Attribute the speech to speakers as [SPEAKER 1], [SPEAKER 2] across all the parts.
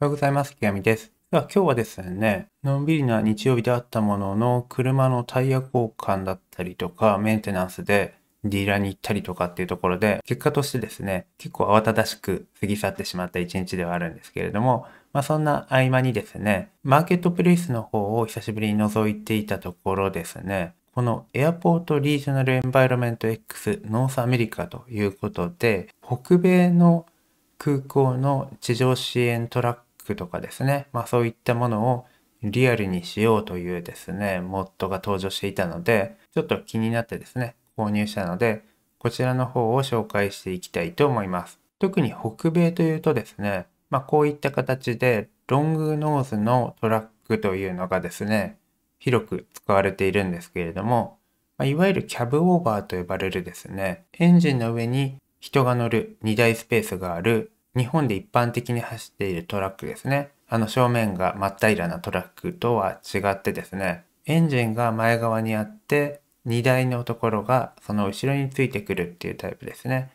[SPEAKER 1] おはようございます。木上です。では今日はですね、のんびりな日曜日であったものの、車のタイヤ交換だったりとか、メンテナンスでディーラーに行ったりとかっていうところで、結果としてですね、結構慌ただしく過ぎ去ってしまった一日ではあるんですけれども、まあそんな合間にですね、マーケットプレイスの方を久しぶりに覗いていたところですね、このエアポートリージョナルエンバイロメント X ノースアメリカということで、北米の空港の地上支援トラッククとかですね、まあそういったものをリアルにしようというですね、モッドが登場していたので、ちょっと気になってですね、購入したので、こちらの方を紹介していきたいと思います。特に北米というとですね、まあこういった形でロングノーズのトラックというのがですね、広く使われているんですけれども、まあ、いわゆるキャブオーバーと呼ばれるですね、エンジンの上に人が乗る荷台スペースがある日本で一般的に走っているトラックですね。あの正面が真っ平らなトラックとは違ってですね、エンジンが前側にあって、荷台のところがその後ろについてくるっていうタイプですね。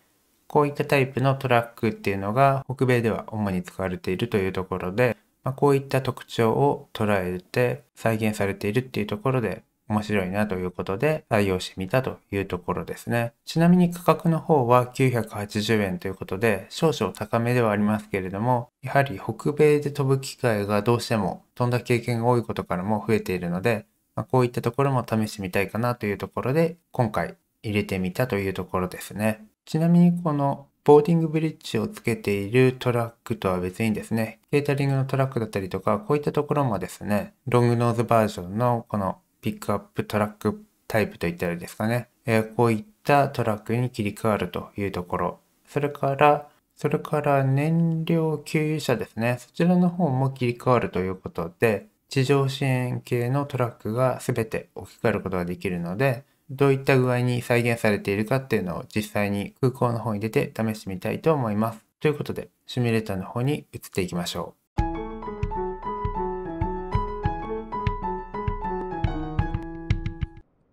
[SPEAKER 1] こういったタイプのトラックっていうのが北米では主に使われているというところで、まあ、こういった特徴を捉えて再現されているっていうところで面白いなということで採用してみたというところですね。ちなみに価格の方は980円ということで少々高めではありますけれども、やはり北米で飛ぶ機会がどうしても飛んだ経験が多いことからも増えているので、まあ、こういったところも試してみたいかなというところで今回入れてみたというところですね。ちなみにこのボーディングブリッジをつけているトラックとは別にですね、ケータリングのトラックだったりとか、こういったところもですね、ロングノーズバージョンのこのピックアップトラックタイプといったらですかね、えー、こういったトラックに切り替わるというところ、それから、それから燃料給油車ですね、そちらの方も切り替わるということで、地上支援系のトラックが全て置き換えることができるので、どういった具合に再現されているかっていうのを実際に空港の方に出て試してみたいと思います。ということで、シミュレーターの方に移っていきましょう。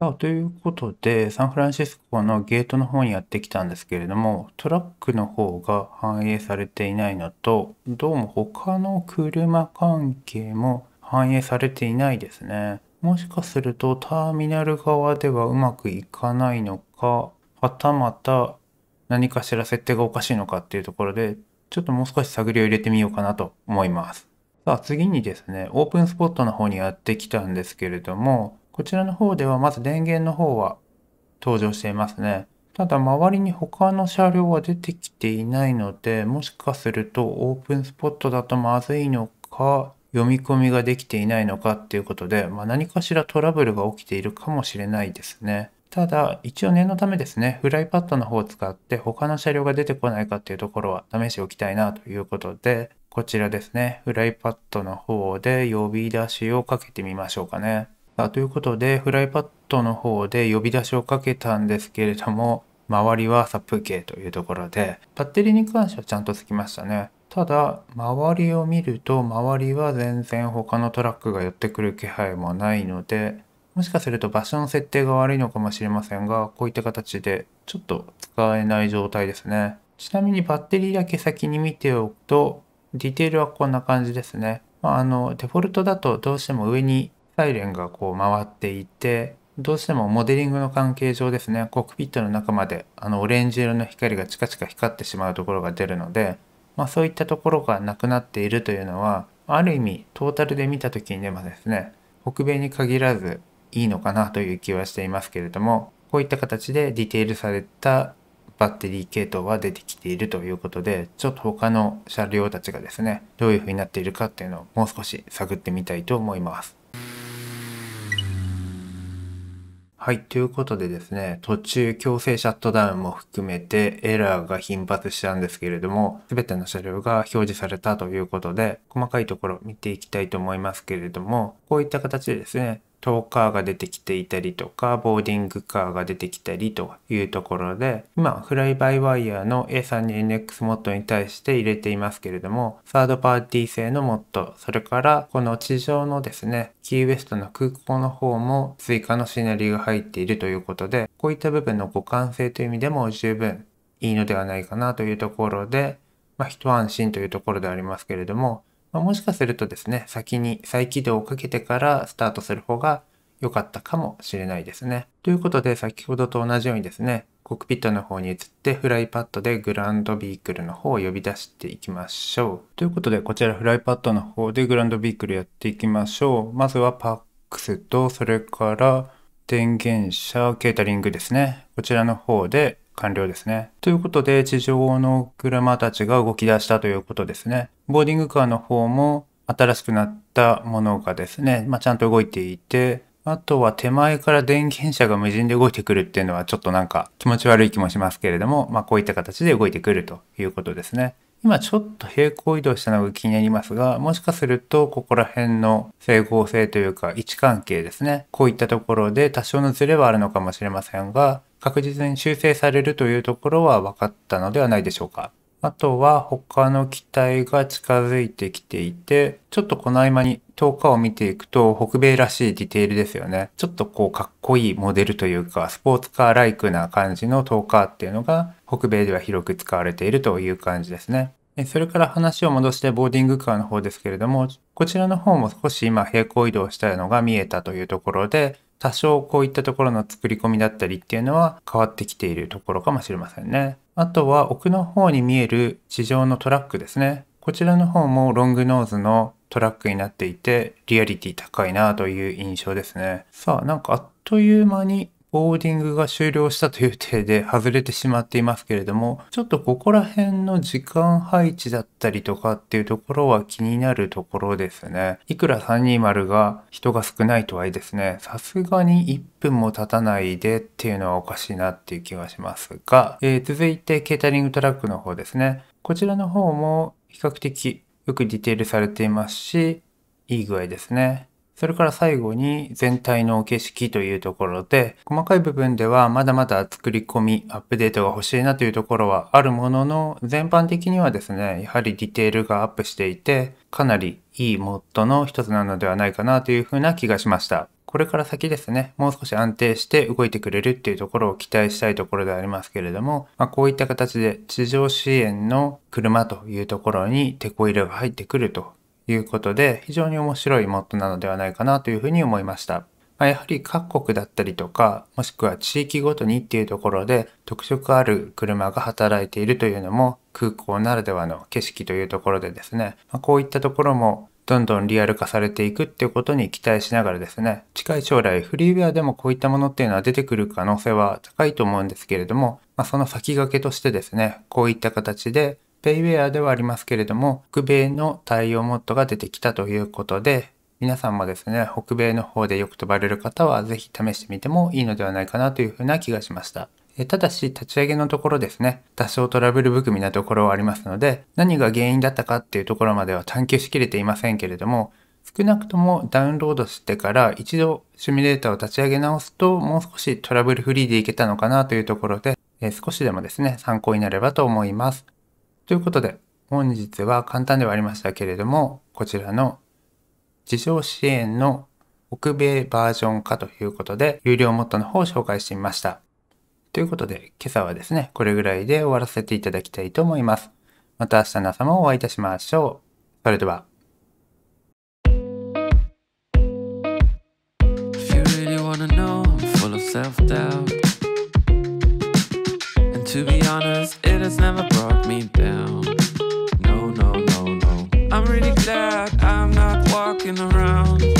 [SPEAKER 1] あということで、サンフランシスコのゲートの方にやってきたんですけれども、トラックの方が反映されていないのと、どうも他の車関係も反映されていないですね。もしかするとターミナル側ではうまくいかないのか、はたまた何かしら設定がおかしいのかっていうところで、ちょっともう少し探りを入れてみようかなと思います。さあ次にですね、オープンスポットの方にやってきたんですけれども、こちらの方ではまず電源の方は登場していますね。ただ周りに他の車両は出てきていないので、もしかするとオープンスポットだとまずいのか、読み込みができていないのかっていうことで、まあ、何かしらトラブルが起きているかもしれないですね。ただ、一応念のためですね、フライパッドの方を使って他の車両が出てこないかっていうところは試しておきたいなということで、こちらですね、フライパッドの方で呼び出しをかけてみましょうかね。さあということで、フライパッドの方で呼び出しをかけたんですけれども、周りは殺風景というところで、バッテリーに関してはちゃんとつきましたね。ただ、周りを見ると、周りは全然他のトラックが寄ってくる気配もないので、もしかすると場所の設定が悪いのかもしれませんが、こういった形でちょっと使えない状態ですね。ちなみにバッテリーだけ先に見ておくと、ディテールはこんな感じですね。まあ、あの、デフォルトだとどうしても上にサイレンがこう回っていてどうしてもモデリングの関係上ですねコックピットの中まであのオレンジ色の光がチカチカ光ってしまうところが出るので、まあ、そういったところがなくなっているというのはある意味トータルで見た時にでもですね北米に限らずいいのかなという気はしていますけれどもこういった形でディテールされたバッテリー系統は出てきているということでちょっと他の車両たちがですねどういう風になっているかっていうのをもう少し探ってみたいと思います。はい。ということでですね、途中強制シャットダウンも含めてエラーが頻発したんですけれども、すべての車両が表示されたということで、細かいところ見ていきたいと思いますけれども、こういった形でですね、トーカーが出てきていたりとか、ボーディングカーが出てきたりというところで、今、フライバイワイヤーの A32NX モッドに対して入れていますけれども、サードパーティー製のモッド、それからこの地上のですね、キーウエストの空港の方も追加のシナリオが入っているということで、こういった部分の互換性という意味でも十分いいのではないかなというところで、まあ、一安心というところでありますけれども、まあ、もしかするとですね、先に再起動をかけてからスタートする方が良かったかもしれないですね。ということで、先ほどと同じようにですね、コックピットの方に移ってフライパッドでグランドビークルの方を呼び出していきましょう。ということで、こちらフライパッドの方でグランドビークルやっていきましょう。まずはパックスと、それから電源車、ケータリングですね。こちらの方で完了ですね。ということで、地上の車たちが動き出したということですね。ボーディングカーの方も新しくなったものがですね、まあ、ちゃんと動いていて、あとは手前から電源車が無人で動いてくるっていうのはちょっとなんか気持ち悪い気もしますけれども、まあこういった形で動いてくるということですね。今ちょっと平行移動したのが気になりますが、もしかするとここら辺の整合性というか位置関係ですね。こういったところで多少のズレはあるのかもしれませんが、確実に修正されるというところは分かったのではないでしょうか。あとは他の機体が近づいてきていて、ちょっとこの合間に10日を見ていくと北米らしいディテールですよね。ちょっとこうかっこいいモデルというか、スポーツカーライクな感じの10日っていうのが北米では広く使われているという感じですね。それから話を戻してボーディングカーの方ですけれども、こちらの方も少し今平行移動したのが見えたというところで、多少こういったところの作り込みだったりっていうのは変わってきているところかもしれませんね。あとは奥の方に見える地上のトラックですね。こちらの方もロングノーズのトラックになっていて、リアリティ高いなという印象ですね。さあ、なんかあっという間にボーディングが終了したという体で外れてしまっていますけれども、ちょっとここら辺の時間配置だったりとかっていうところは気になるところですね。いくら320が人が少ないとはいえですね、さすがに1分も経たないでっていうのはおかしいなっていう気がしますが、えー、続いてケータリングトラックの方ですね。こちらの方も比較的よくディテールされていますし、いい具合ですね。それから最後に全体の景色というところで、細かい部分ではまだまだ作り込み、アップデートが欲しいなというところはあるものの、全般的にはですね、やはりディテールがアップしていて、かなりいいモッドの一つなのではないかなというふうな気がしました。これから先ですね、もう少し安定して動いてくれるっていうところを期待したいところでありますけれども、まあ、こういった形で地上支援の車というところにテコ入れが入ってくるということで、非常に面白いモッドなのではないかなというふうに思いました。まあ、やはり各国だったりとか、もしくは地域ごとにっていうところで特色ある車が働いているというのも空港ならではの景色というところでですね、まあ、こういったところもどんどんリアル化されていくっていうことに期待しながらですね、近い将来フリーウェアでもこういったものっていうのは出てくる可能性は高いと思うんですけれども、まあ、その先駆けとしてですね、こういった形でペイウェアではありますけれども、北米の対応モッドが出てきたということで、皆さんもですね、北米の方でよく飛ばれる方は、ぜひ試してみてもいいのではないかなというふうな気がしました。ただし、立ち上げのところですね、多少トラブル含みなところはありますので、何が原因だったかっていうところまでは探求しきれていませんけれども、少なくともダウンロードしてから一度シミュレーターを立ち上げ直すと、もう少しトラブルフリーでいけたのかなというところで、少しでもですね、参考になればと思います。ということで、本日は簡単ではありましたけれども、こちらの自助支援の北米バージョン化ということで、有料モッドの方を紹介してみました。ということで、今朝はですね、これぐらいで終わらせていただきたいと思います。また明日の朝もお会いいたしましょう。それでは。self doubt. To be honest, it has never brought me down. No, no, no, no. I'm really glad I'm not walking around.